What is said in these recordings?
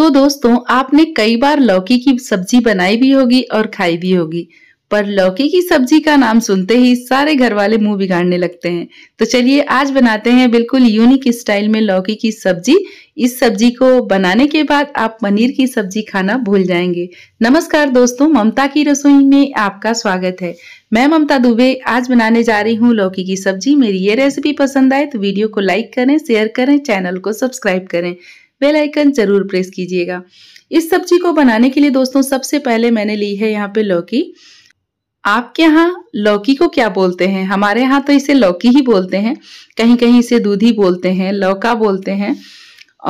तो दोस्तों आपने कई बार लौकी की सब्जी बनाई भी होगी और खाई भी होगी पर लौकी की सब्जी का नाम सुनते ही सारे घर वाले मुंह बिगाड़ने लगते हैं तो चलिए आज बनाते हैं बिल्कुल यूनिक स्टाइल में लौकी की सब्जी इस सब्जी को बनाने के बाद आप पनीर की सब्जी खाना भूल जाएंगे नमस्कार दोस्तों ममता की रसोई में आपका स्वागत है मैं ममता दुबे आज बनाने जा रही हूँ लौकी की सब्जी मेरी ये रेसिपी पसंद आए तो वीडियो को लाइक करें शेयर करें चैनल को सब्सक्राइब करें बेल आइकन जरूर प्रेस कीजिएगा इस सब्जी को बनाने के लिए दोस्तों सबसे पहले मैंने ली है यहाँ पे लौकी आपके यहाँ लौकी को क्या बोलते हैं हमारे यहाँ तो इसे लौकी ही बोलते हैं कहीं कहीं इसे दूधी बोलते हैं लौका बोलते हैं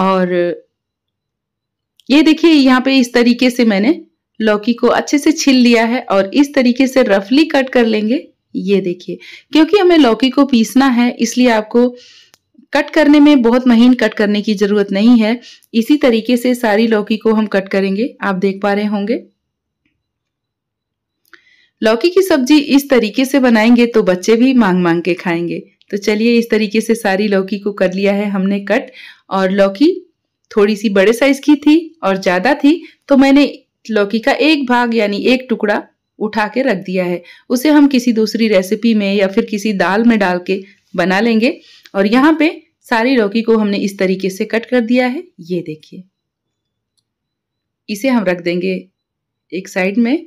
और ये देखिए यहाँ पे इस तरीके से मैंने लौकी को अच्छे से छिल लिया है और इस तरीके से रफली कट कर लेंगे ये देखिए क्योंकि हमें लौकी को पीसना है इसलिए आपको कट करने में बहुत महीन कट करने की जरूरत नहीं है इसी तरीके से सारी लौकी को हम कट करेंगे आप देख पा रहे होंगे लौकी की सब्जी इस तरीके से बनाएंगे तो बच्चे भी मांग मांग के खाएंगे तो चलिए इस तरीके से सारी लौकी को कर लिया है हमने कट और लौकी थोड़ी सी बड़े साइज की थी और ज़्यादा थी तो मैंने लौकी का एक भाग यानी एक टुकड़ा उठा के रख दिया है उसे हम किसी दूसरी रेसिपी में या फिर किसी दाल में डाल के बना लेंगे और यहाँ पे सारी लौकी को हमने इस तरीके से कट कर दिया है ये देखिए इसे हम रख देंगे एक साइड में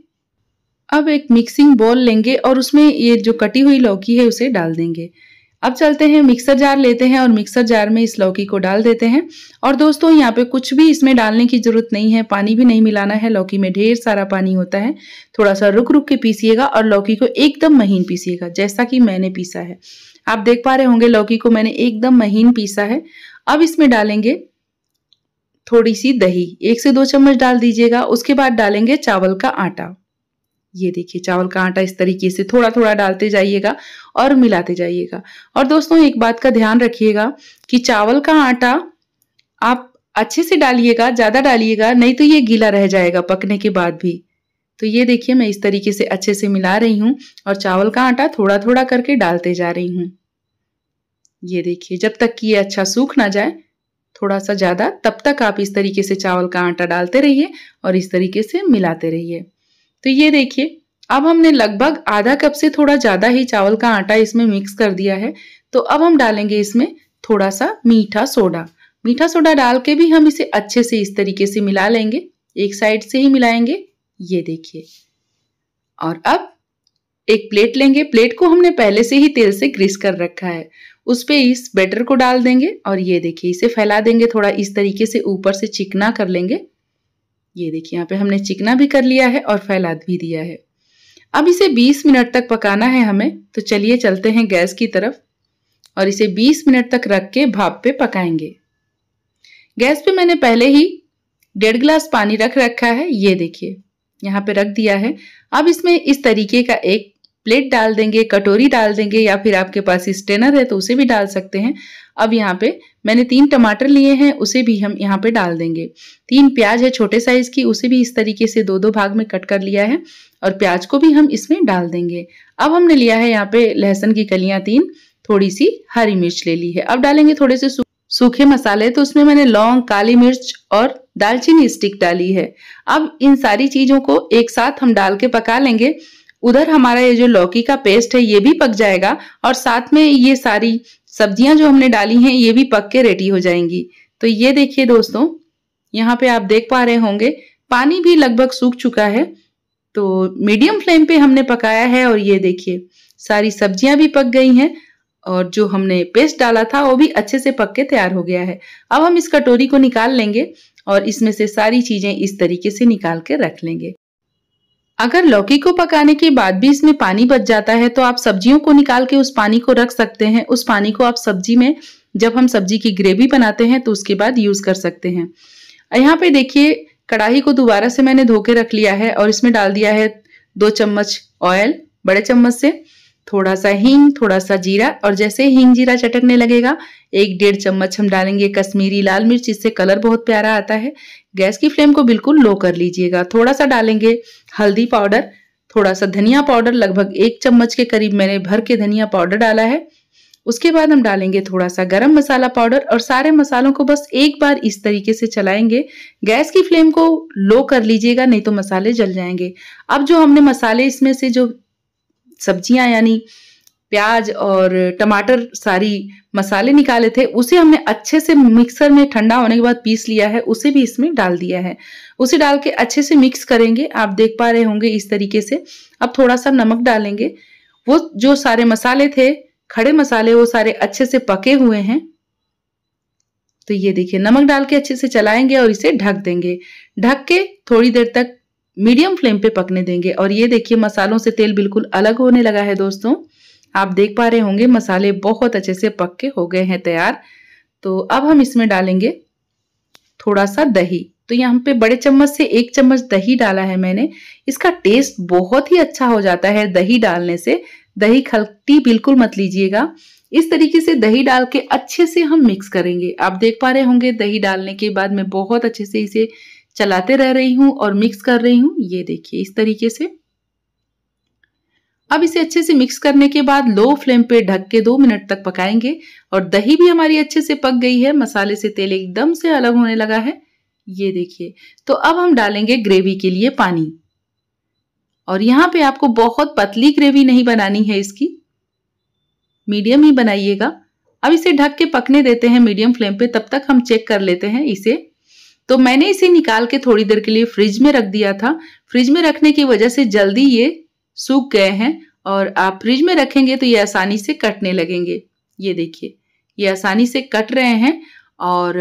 अब एक मिक्सिंग बॉल लेंगे और उसमें ये जो कटी हुई लौकी है उसे डाल देंगे अब चलते हैं मिक्सर जार लेते हैं और मिक्सर जार में इस लौकी को डाल देते हैं और दोस्तों यहाँ पे कुछ भी इसमें डालने की ज़रूरत नहीं है पानी भी नहीं मिलाना है लौकी में ढेर सारा पानी होता है थोड़ा सा रुक रुक के पीसीएगा और लौकी को एकदम महीन पीसीएगा जैसा कि मैंने पीसा है आप देख पा रहे होंगे लौकी को मैंने एकदम महीन पीसा है अब इसमें डालेंगे थोड़ी सी दही एक से दो चम्मच डाल दीजिएगा उसके बाद डालेंगे चावल का आटा ये देखिए चावल का आटा इस तरीके से थोड़ा थोड़ा डालते जाइएगा और मिलाते जाइएगा और दोस्तों एक बात का ध्यान रखिएगा कि चावल का आटा आप अच्छे से डालिएगा ज़्यादा डालिएगा नहीं तो ये गीला रह जाएगा पकने के बाद भी तो ये देखिए मैं इस तरीके से अच्छे से मिला रही हूँ और चावल का आटा थोड़ा थोड़ा करके डालते जा रही हूँ ये देखिए जब तक कि ये अच्छा सूख ना जाए थोड़ा सा ज़्यादा तब तक आप इस तरीके से चावल का आटा डालते रहिए और इस तरीके से मिलाते रहिए तो ये देखिए अब हमने लगभग आधा कप से थोड़ा ज़्यादा ही चावल का आटा इसमें मिक्स कर दिया है तो अब हम डालेंगे इसमें थोड़ा सा मीठा सोडा मीठा सोडा डाल के भी हम इसे अच्छे से इस तरीके से मिला लेंगे एक साइड से ही मिलाएंगे ये देखिए और अब एक प्लेट लेंगे प्लेट को हमने पहले से ही तेल से ग्रीस कर रखा है उस पर इस बैटर को डाल देंगे और ये देखिए इसे फैला देंगे थोड़ा इस तरीके से ऊपर से चिकना कर लेंगे ये देखिए यहाँ पे हमने चिकना भी कर लिया है और फैला भी दिया है अब इसे 20 मिनट तक पकाना है हमें तो चलिए चलते हैं गैस की तरफ और इसे 20 मिनट तक रख के भाप पे पकाएंगे गैस पे मैंने पहले ही डेढ़ गिलास पानी रख रखा है ये देखिए यहाँ पे रख दिया है अब इसमें इस तरीके का एक प्लेट डाल देंगे कटोरी डाल देंगे या फिर आपके पास स्टेनर है तो उसे भी डाल सकते हैं अब यहाँ पे मैंने तीन टमाटर लिए हैं उसे भी हम यहाँ पे डाल देंगे तीन प्याज है छोटे साइज की उसे भी इस तरीके से दो दो भाग में कट कर लिया है और प्याज को भी हम इसमें डाल देंगे अब हमने लिया है यहाँ पे लहसुन की कलियाँ तीन थोड़ी सी हरी मिर्च ले ली है अब डालेंगे थोड़े से सूखे मसाले तो उसमें मैंने लौंग काली मिर्च और दालचीनी स्टिक डाली है अब इन सारी चीज़ों को एक साथ हम डाल के पका लेंगे उधर हमारा ये जो लौकी का पेस्ट है ये भी पक जाएगा और साथ में ये सारी सब्जियां जो हमने डाली हैं ये भी पक के रेडी हो जाएंगी तो ये देखिए दोस्तों यहाँ पे आप देख पा रहे होंगे पानी भी लगभग सूख चुका है तो मीडियम फ्लेम पे हमने पकाया है और ये देखिए सारी सब्जियां भी पक गई हैं और जो हमने पेस्ट डाला था वो भी अच्छे से पक के तैयार हो गया है अब हम इस कटोरी को निकाल लेंगे और इसमें से सारी चीज़ें इस तरीके से निकाल कर रख लेंगे अगर लौकी को पकाने के बाद भी इसमें पानी बच जाता है तो आप सब्जियों को निकाल के उस पानी को रख सकते हैं उस पानी को आप सब्जी में जब हम सब्जी की ग्रेवी बनाते हैं तो उसके बाद यूज़ कर सकते हैं यहाँ पे देखिए कढ़ाई को दोबारा से मैंने धो के रख लिया है और इसमें डाल दिया है दो चम्मच ऑयल बड़े चम्मच से थोड़ा सा हींग थोड़ा सा जीरा और जैसे हींग जीरा चटकने लगेगा एक डेढ़ चम्मच हम डालेंगे कश्मीरी लाल मिर्च इससे कलर बहुत प्यारा आता है गैस की फ्लेम को बिल्कुल लो कर लीजिएगा थोड़ा सा डालेंगे हल्दी पाउडर थोड़ा सा धनिया पाउडर लगभग एक चम्मच के करीब मैंने भर के धनिया पाउडर डाला है उसके बाद हम डालेंगे थोड़ा सा गरम मसाला पाउडर और सारे मसालों को बस एक बार इस तरीके से चलाएंगे गैस की फ्लेम को लो कर लीजिएगा नहीं तो मसाले जल जाएंगे अब जो हमने मसाले इसमें से जो सब्जियां यानी प्याज और टमाटर सारी मसाले निकाले थे उसे हमने अच्छे से मिक्सर में ठंडा होने के बाद पीस लिया है उसे भी इसमें डाल दिया है उसे डाल के अच्छे से मिक्स करेंगे आप देख पा रहे होंगे इस तरीके से अब थोड़ा सा नमक डालेंगे वो जो सारे मसाले थे खड़े मसाले वो सारे अच्छे से पके हुए हैं तो ये देखिए नमक डाल के अच्छे से चलाएंगे और इसे ढक देंगे ढक के थोड़ी देर तक मीडियम फ्लेम पे पकने देंगे और ये देखिए मसालों से तेल बिल्कुल अलग होने लगा है दोस्तों आप देख पा रहे होंगे मसाले बहुत अच्छे से पक के हो गए हैं तैयार तो अब हम इसमें डालेंगे थोड़ा सा दही तो यहाँ पे बड़े चम्मच से एक चम्मच दही डाला है मैंने इसका टेस्ट बहुत ही अच्छा हो जाता है दही डालने से दही खलती बिल्कुल मत लीजिएगा इस तरीके से दही डाल के अच्छे से हम मिक्स करेंगे आप देख पा रहे होंगे दही डालने के बाद मैं बहुत अच्छे से इसे चलाते रह रही हूं और मिक्स कर रही हूं ये देखिए इस तरीके से अब इसे अच्छे से मिक्स करने के बाद लो फ्लेम पे ढक के दो मिनट तक पकाएंगे और दही भी हमारी अच्छे से पक गई है मसाले से तेल एकदम से अलग होने लगा है ये देखिए तो अब हम डालेंगे ग्रेवी के लिए पानी और यहां पे आपको बहुत पतली ग्रेवी नहीं बनानी है इसकी मीडियम ही बनाइएगा अब इसे ढक के पकने देते हैं मीडियम फ्लेम पे तब तक हम चेक कर लेते हैं इसे तो मैंने इसे निकाल के थोड़ी देर के लिए फ्रिज में रख दिया था फ्रिज में रखने की वजह से जल्दी ये सूख गए हैं और आप फ्रिज में रखेंगे तो ये आसानी से कटने लगेंगे ये देखिए ये आसानी से कट रहे हैं और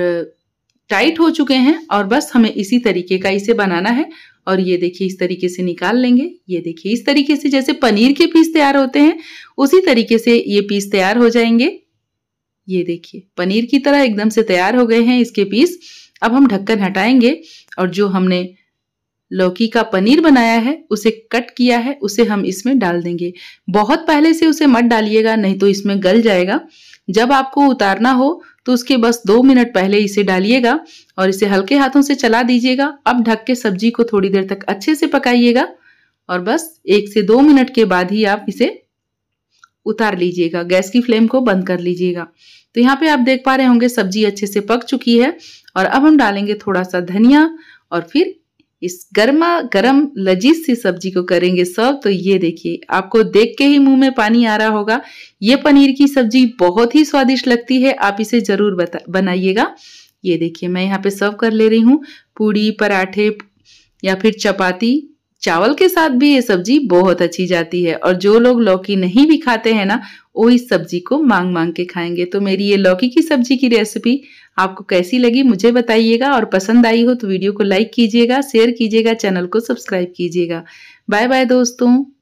टाइट हो चुके हैं और बस हमें इसी तरीके का इसे बनाना है और ये देखिए इस तरीके से निकाल लेंगे ये देखिए इस तरीके से जैसे पनीर के पीस तैयार होते हैं उसी तरीके से ये पीस तैयार हो जाएंगे ये देखिए पनीर की तरह एकदम से तैयार हो गए हैं इसके पीस अब हम ढक्कन हटाएंगे और जो हमने लौकी का पनीर बनाया है उसे कट किया है उसे हम इसमें डाल देंगे बहुत पहले से उसे मत डालिएगा नहीं तो इसमें गल जाएगा जब आपको उतारना हो तो उसके बस दो मिनट पहले इसे डालिएगा और इसे हल्के हाथों से चला दीजिएगा अब ढक के सब्जी को थोड़ी देर तक अच्छे से पकाइएगा और बस एक से दो मिनट के बाद ही आप इसे उतार लीजिएगा गैस की फ्लेम को बंद कर लीजिएगा तो यहाँ पे आप देख पा रहे होंगे सब्जी अच्छे से पक चुकी है और अब हम डालेंगे थोड़ा सा धनिया और फिर इस गर्मा गर्म लजीज सी सब्जी को करेंगे सर्व तो ये देखिए आपको देख के ही मुंह में पानी आ रहा होगा ये पनीर की सब्जी बहुत ही स्वादिष्ट लगती है आप इसे जरूर बनाइएगा ये देखिए मैं यहाँ पे सर्व कर ले रही हूँ पूड़ी पराठे या फिर चपाती चावल के साथ भी ये सब्जी बहुत अच्छी जाती है और जो लोग लौकी नहीं भी खाते हैं ना वो इस सब्जी को मांग मांग के खाएंगे तो मेरी ये लौकी की सब्जी की रेसिपी आपको कैसी लगी मुझे बताइएगा और पसंद आई हो तो वीडियो को लाइक कीजिएगा शेयर कीजिएगा चैनल को सब्सक्राइब कीजिएगा बाय बाय दोस्तों